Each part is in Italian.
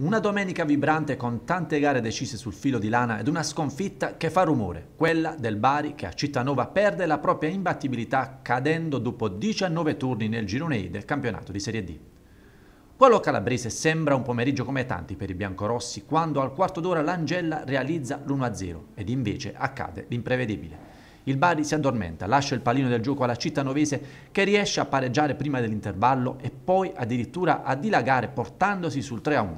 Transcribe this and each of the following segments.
Mm. Una domenica vibrante con tante gare decise sul filo di lana ed una sconfitta che fa rumore, quella del Bari che a Cittanova perde la propria imbattibilità cadendo dopo 19 turni nel girone I del campionato di Serie D. Quello calabrese sembra un pomeriggio come tanti per i biancorossi quando al quarto d'ora l'Angella realizza l'1-0 ed invece accade l'imprevedibile. Il Bari si addormenta, lascia il pallino del gioco alla Cittanovese che riesce a pareggiare prima dell'intervallo e poi addirittura a dilagare portandosi sul 3-1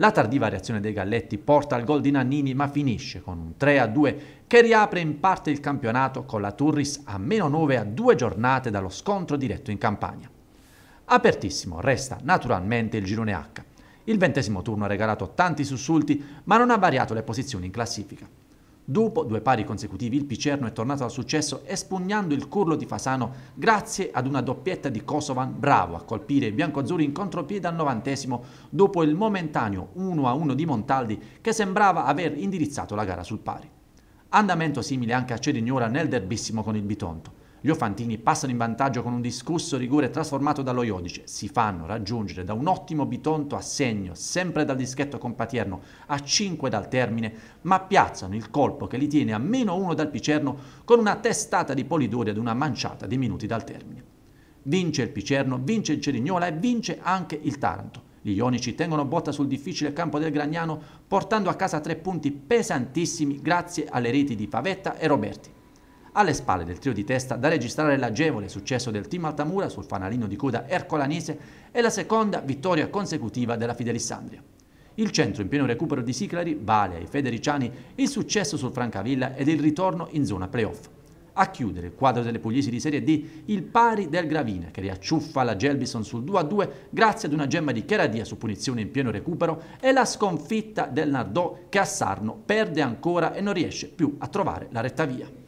la tardiva reazione dei Galletti porta al gol di Nannini ma finisce con un 3-2 che riapre in parte il campionato con la Turris a meno 9 a due giornate dallo scontro diretto in Campania. Apertissimo resta naturalmente il girone H. Il ventesimo turno ha regalato tanti sussulti ma non ha variato le posizioni in classifica. Dopo due pari consecutivi il Picerno è tornato al successo espugnando il curlo di Fasano grazie ad una doppietta di Kosovan bravo a colpire i biancoazzurri in contropiede al novantesimo dopo il momentaneo 1-1 di Montaldi che sembrava aver indirizzato la gara sul pari. Andamento simile anche a Cerignola nel derbissimo con il Bitonto. Gli Ofantini passano in vantaggio con un discusso rigore trasformato dallo Iodice. Si fanno raggiungere da un ottimo bitonto a segno, sempre dal dischetto compatierno, a 5 dal termine, ma piazzano il colpo che li tiene a meno 1 dal Picerno con una testata di Polidori ad una manciata di minuti dal termine. Vince il Picerno, vince il Cerignola e vince anche il Taranto. Gli ionici tengono botta sul difficile campo del Gragnano, portando a casa tre punti pesantissimi grazie alle reti di Pavetta e Roberti. Alle spalle del trio di testa da registrare l'agevole successo del team Altamura sul fanalino di coda ercolanese e la seconda vittoria consecutiva della Fidelissandria. Il centro in pieno recupero di Siclari vale ai federiciani il successo sul Francavilla ed il ritorno in zona playoff. A chiudere il quadro delle pugliesi di Serie D, il pari del Gravina che riacciuffa la Gelbison sul 2-2 grazie ad una gemma di Cheradia su punizione in pieno recupero e la sconfitta del Nardò che a Sarno perde ancora e non riesce più a trovare la retta via.